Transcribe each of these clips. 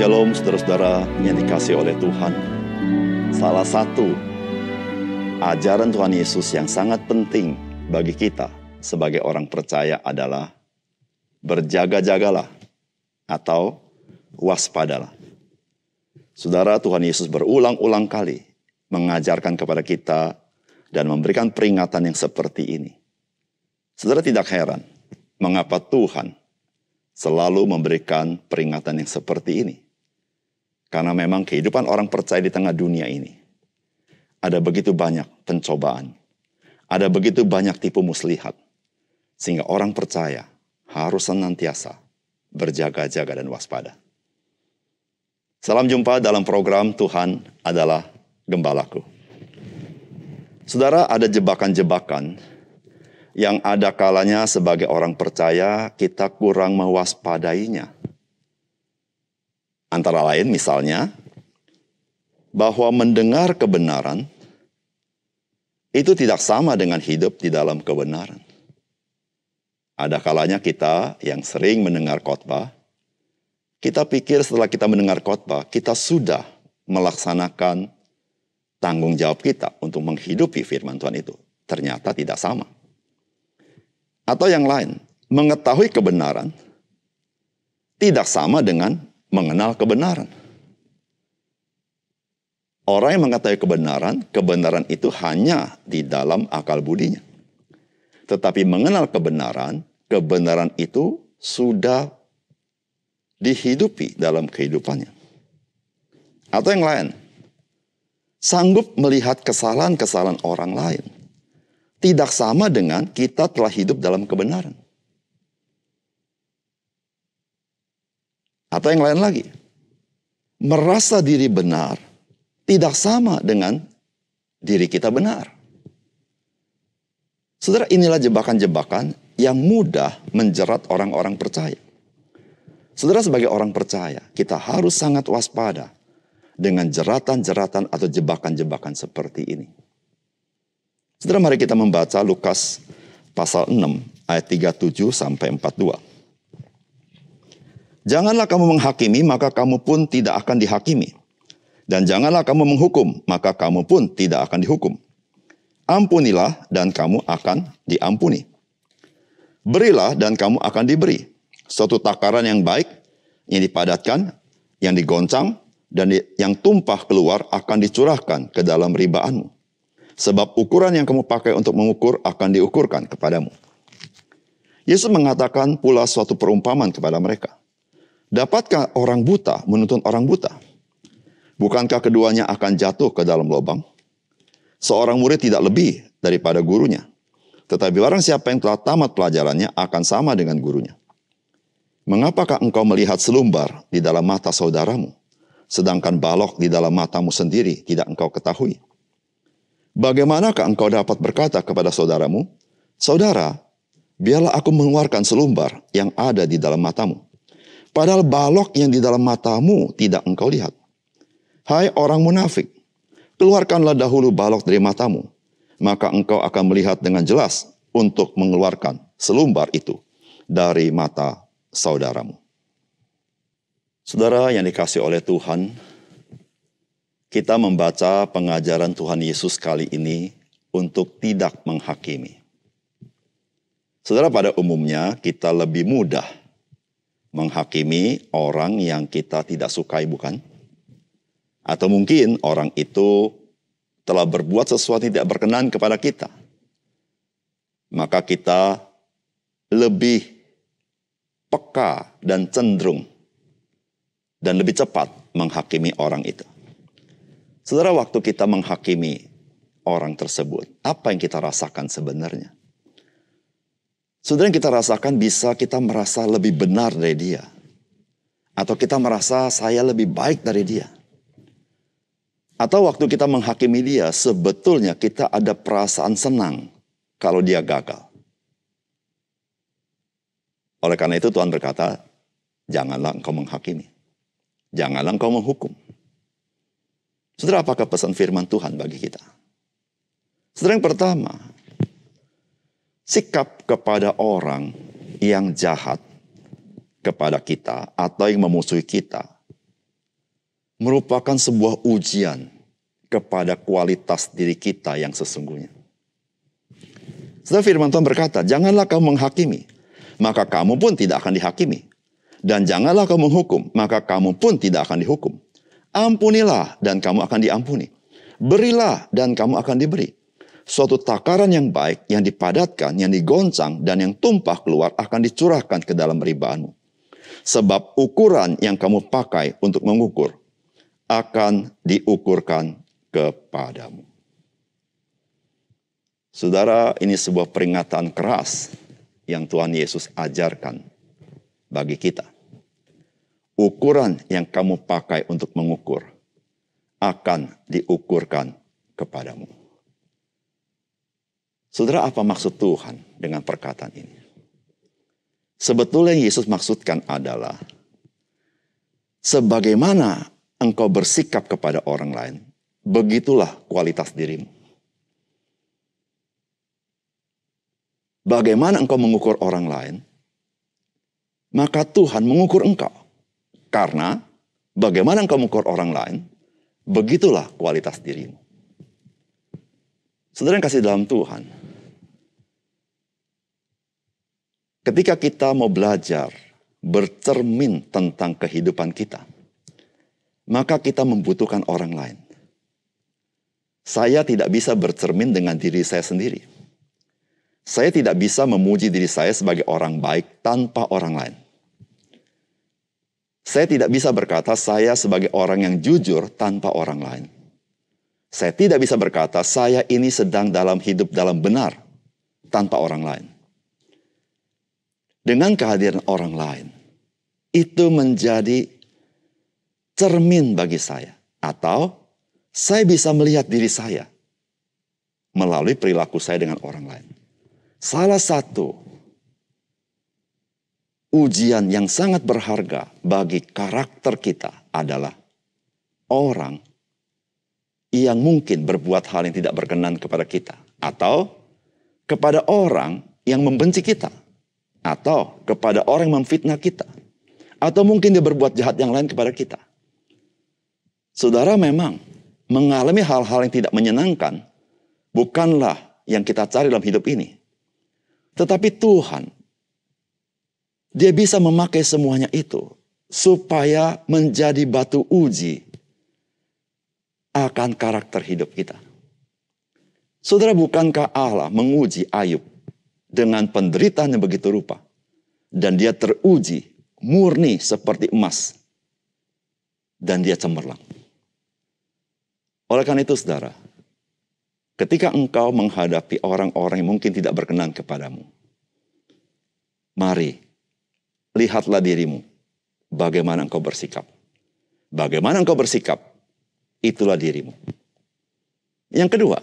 Shalom saudara-saudara yang dikasih oleh Tuhan. Salah satu ajaran Tuhan Yesus yang sangat penting bagi kita sebagai orang percaya adalah berjaga-jagalah atau waspadalah. Saudara Tuhan Yesus berulang-ulang kali mengajarkan kepada kita dan memberikan peringatan yang seperti ini. Saudara tidak heran mengapa Tuhan selalu memberikan peringatan yang seperti ini. Karena memang kehidupan orang percaya di tengah dunia ini. Ada begitu banyak pencobaan. Ada begitu banyak tipu muslihat. Sehingga orang percaya harus senantiasa berjaga-jaga dan waspada. Salam jumpa dalam program Tuhan adalah Gembalaku. Saudara, ada jebakan-jebakan yang ada kalanya sebagai orang percaya kita kurang mewaspadainya Antara lain misalnya, bahwa mendengar kebenaran itu tidak sama dengan hidup di dalam kebenaran. Ada kalanya kita yang sering mendengar khotbah, kita pikir setelah kita mendengar khotbah, kita sudah melaksanakan tanggung jawab kita untuk menghidupi firman Tuhan itu. Ternyata tidak sama. Atau yang lain, mengetahui kebenaran tidak sama dengan mengenal kebenaran. Orang yang mengetahui kebenaran, kebenaran itu hanya di dalam akal budinya. Tetapi mengenal kebenaran, kebenaran itu sudah dihidupi dalam kehidupannya. Atau yang lain, sanggup melihat kesalahan-kesalahan orang lain. Tidak sama dengan kita telah hidup dalam kebenaran. Atau yang lain lagi. Merasa diri benar tidak sama dengan diri kita benar. Saudara, inilah jebakan-jebakan yang mudah menjerat orang-orang percaya. Saudara sebagai orang percaya, kita harus sangat waspada dengan jeratan-jeratan atau jebakan-jebakan seperti ini. Saudara mari kita membaca Lukas pasal 6 ayat 37 sampai 42. Janganlah kamu menghakimi, maka kamu pun tidak akan dihakimi. Dan janganlah kamu menghukum, maka kamu pun tidak akan dihukum. Ampunilah dan kamu akan diampuni. Berilah dan kamu akan diberi. Suatu takaran yang baik, yang dipadatkan, yang digoncang, dan yang tumpah keluar akan dicurahkan ke dalam ribaanmu. Sebab ukuran yang kamu pakai untuk mengukur akan diukurkan kepadamu. Yesus mengatakan pula suatu perumpamaan kepada mereka. Dapatkah orang buta menuntun orang buta? Bukankah keduanya akan jatuh ke dalam lubang? Seorang murid tidak lebih daripada gurunya. Tetapi barang siapa yang telah tamat pelajarannya akan sama dengan gurunya. Mengapakah engkau melihat selumbar di dalam mata saudaramu, sedangkan balok di dalam matamu sendiri tidak engkau ketahui? Bagaimanakah engkau dapat berkata kepada saudaramu, Saudara, biarlah aku mengeluarkan selumbar yang ada di dalam matamu, Padahal balok yang di dalam matamu tidak engkau lihat. Hai orang munafik, keluarkanlah dahulu balok dari matamu, maka engkau akan melihat dengan jelas untuk mengeluarkan selumbar itu dari mata saudaramu. Saudara yang dikasih oleh Tuhan, kita membaca pengajaran Tuhan Yesus kali ini untuk tidak menghakimi. Saudara, pada umumnya kita lebih mudah menghakimi orang yang kita tidak sukai, bukan? Atau mungkin orang itu telah berbuat sesuatu tidak berkenan kepada kita. Maka kita lebih peka dan cenderung dan lebih cepat menghakimi orang itu. Saudara, waktu kita menghakimi orang tersebut, apa yang kita rasakan sebenarnya? Saudara yang kita rasakan bisa kita merasa lebih benar dari dia. Atau kita merasa saya lebih baik dari dia. Atau waktu kita menghakimi dia, sebetulnya kita ada perasaan senang kalau dia gagal. Oleh karena itu Tuhan berkata, janganlah engkau menghakimi. Janganlah engkau menghukum. Saudara, apakah pesan firman Tuhan bagi kita? Saudara yang pertama, sikap kepada orang yang jahat kepada kita atau yang memusuhi kita merupakan sebuah ujian kepada kualitas diri kita yang sesungguhnya. Setelah firman Tuhan berkata, janganlah kamu menghakimi, maka kamu pun tidak akan dihakimi. Dan janganlah kamu menghukum, maka kamu pun tidak akan dihukum. Ampunilah dan kamu akan diampuni. Berilah dan kamu akan diberi suatu takaran yang baik, yang dipadatkan, yang digoncang, dan yang tumpah keluar akan dicurahkan ke dalam ribaanmu. Sebab ukuran yang kamu pakai untuk mengukur akan diukurkan kepadamu. Saudara, ini sebuah peringatan keras yang Tuhan Yesus ajarkan bagi kita. Ukuran yang kamu pakai untuk mengukur akan diukurkan kepadamu. Saudara, apa maksud Tuhan dengan perkataan ini? Sebetulnya yang Yesus maksudkan adalah sebagaimana engkau bersikap kepada orang lain, begitulah kualitas dirimu. Bagaimana engkau mengukur orang lain, maka Tuhan mengukur engkau. Karena bagaimana engkau mengukur orang lain, begitulah kualitas dirimu. Saudara yang kasih dalam Tuhan, Ketika kita mau belajar bercermin tentang kehidupan kita, maka kita membutuhkan orang lain. Saya tidak bisa bercermin dengan diri saya sendiri. Saya tidak bisa memuji diri saya sebagai orang baik tanpa orang lain. Saya tidak bisa berkata saya sebagai orang yang jujur tanpa orang lain. Saya tidak bisa berkata saya ini sedang dalam hidup dalam benar tanpa orang lain dengan kehadiran orang lain. Itu menjadi cermin bagi saya. Atau saya bisa melihat diri saya melalui perilaku saya dengan orang lain. Salah satu ujian yang sangat berharga bagi karakter kita adalah orang yang mungkin berbuat hal yang tidak berkenan kepada kita atau kepada orang yang membenci kita atau kepada orang yang memfitnah kita, atau mungkin dia berbuat jahat yang lain kepada kita. Saudara memang mengalami hal-hal yang tidak menyenangkan, bukanlah yang kita cari dalam hidup ini. Tetapi Tuhan, dia bisa memakai semuanya itu supaya menjadi batu uji akan karakter hidup kita. Saudara, bukankah Allah menguji Ayub dengan penderitaan yang begitu rupa. Dan dia teruji murni seperti emas. Dan dia cemerlang. Oleh karena itu saudara, ketika engkau menghadapi orang-orang yang mungkin tidak berkenan kepadamu, mari lihatlah dirimu bagaimana engkau bersikap. Bagaimana engkau bersikap, itulah dirimu. Yang kedua,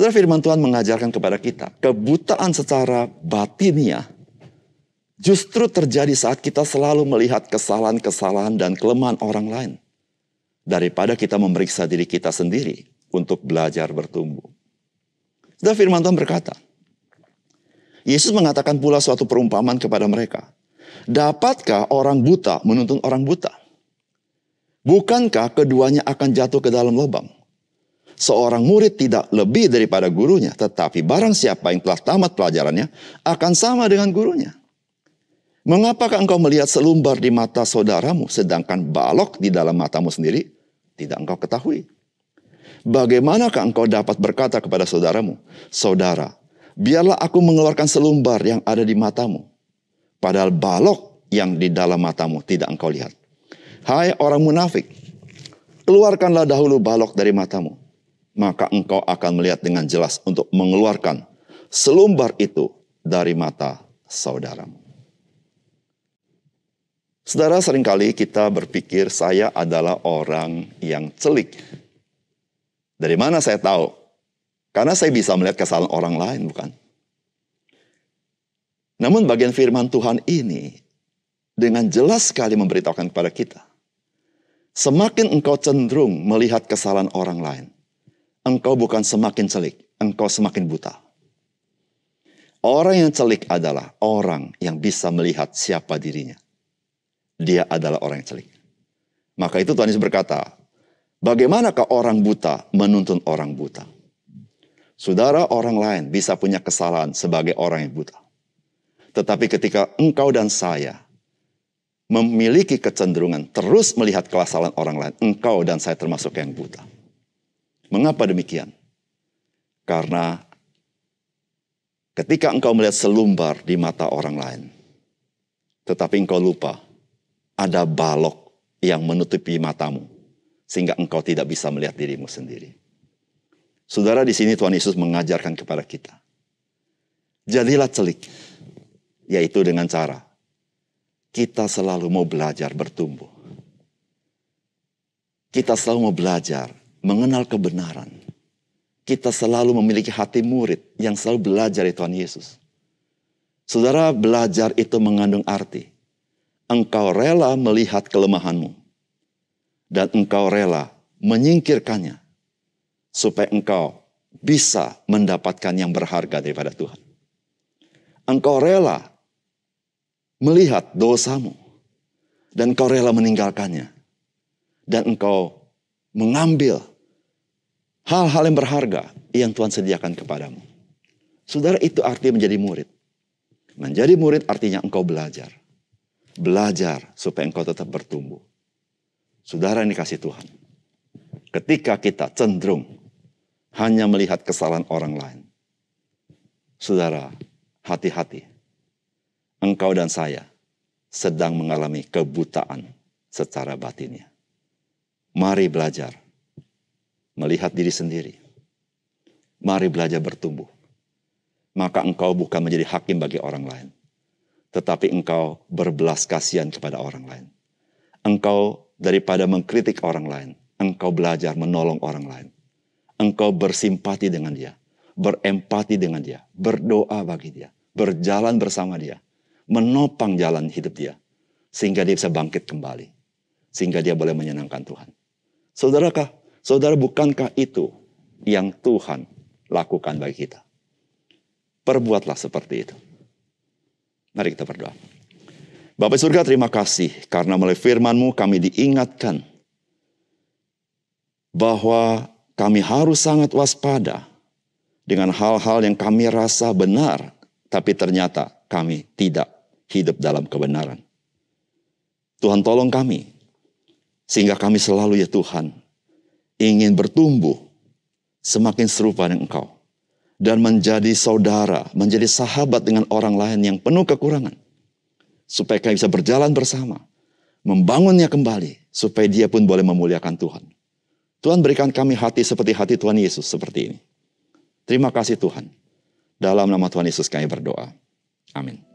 setelah firman Tuhan mengajarkan kepada kita, kebutaan secara batinia justru terjadi saat kita selalu melihat kesalahan-kesalahan dan kelemahan orang lain. Daripada kita memeriksa diri kita sendiri untuk belajar bertumbuh. Sudah firman Tuhan berkata, Yesus mengatakan pula suatu perumpamaan kepada mereka. Dapatkah orang buta menuntun orang buta? Bukankah keduanya akan jatuh ke dalam lubang? seorang murid tidak lebih daripada gurunya, tetapi barang siapa yang telah tamat pelajarannya akan sama dengan gurunya. Mengapakah engkau melihat selumbar di mata saudaramu, sedangkan balok di dalam matamu sendiri tidak engkau ketahui? Bagaimanakah engkau dapat berkata kepada saudaramu, "Saudara, biarlah aku mengeluarkan selumbar yang ada di matamu," padahal balok yang di dalam matamu tidak engkau lihat? Hai orang munafik, keluarkanlah dahulu balok dari matamu, maka engkau akan melihat dengan jelas untuk mengeluarkan selumbar itu dari mata saudaramu. Saudara, seringkali kita berpikir saya adalah orang yang celik. Dari mana saya tahu? Karena saya bisa melihat kesalahan orang lain, bukan? Namun bagian firman Tuhan ini dengan jelas sekali memberitahukan kepada kita. Semakin engkau cenderung melihat kesalahan orang lain, engkau bukan semakin celik, engkau semakin buta. Orang yang celik adalah orang yang bisa melihat siapa dirinya. Dia adalah orang yang celik. Maka itu Tuhan Yesus berkata, bagaimanakah orang buta menuntun orang buta? Saudara orang lain bisa punya kesalahan sebagai orang yang buta. Tetapi ketika engkau dan saya memiliki kecenderungan terus melihat kesalahan orang lain, engkau dan saya termasuk yang buta. Mengapa demikian? Karena ketika engkau melihat selumbar di mata orang lain, tetapi engkau lupa ada balok yang menutupi matamu, sehingga engkau tidak bisa melihat dirimu sendiri. Saudara, di sini Tuhan Yesus mengajarkan kepada kita, jadilah celik, yaitu dengan cara kita selalu mau belajar bertumbuh. Kita selalu mau belajar mengenal kebenaran. Kita selalu memiliki hati murid yang selalu belajar dari Tuhan Yesus. Saudara, belajar itu mengandung arti. Engkau rela melihat kelemahanmu. Dan engkau rela menyingkirkannya. Supaya engkau bisa mendapatkan yang berharga daripada Tuhan. Engkau rela melihat dosamu. Dan engkau rela meninggalkannya. Dan engkau mengambil hal-hal yang berharga yang Tuhan sediakan kepadamu. Saudara itu arti menjadi murid. Menjadi murid artinya engkau belajar. Belajar supaya engkau tetap bertumbuh. Saudara ini kasih Tuhan. Ketika kita cenderung hanya melihat kesalahan orang lain. Saudara, hati-hati. Engkau dan saya sedang mengalami kebutaan secara batinnya. Mari belajar melihat diri sendiri. Mari belajar bertumbuh. Maka engkau bukan menjadi hakim bagi orang lain. Tetapi engkau berbelas kasihan kepada orang lain. Engkau daripada mengkritik orang lain. Engkau belajar menolong orang lain. Engkau bersimpati dengan dia. Berempati dengan dia. Berdoa bagi dia. Berjalan bersama dia. Menopang jalan hidup dia. Sehingga dia bisa bangkit kembali. Sehingga dia boleh menyenangkan Tuhan. Saudarakah Saudara, bukankah itu yang Tuhan lakukan bagi kita? Perbuatlah seperti itu. Mari kita berdoa. Bapak surga terima kasih karena melalui firmanmu kami diingatkan bahwa kami harus sangat waspada dengan hal-hal yang kami rasa benar tapi ternyata kami tidak hidup dalam kebenaran. Tuhan tolong kami sehingga kami selalu ya Tuhan ingin bertumbuh semakin serupa dengan engkau dan menjadi saudara, menjadi sahabat dengan orang lain yang penuh kekurangan supaya kami bisa berjalan bersama, membangunnya kembali supaya dia pun boleh memuliakan Tuhan. Tuhan berikan kami hati seperti hati Tuhan Yesus seperti ini. Terima kasih Tuhan. Dalam nama Tuhan Yesus kami berdoa. Amin.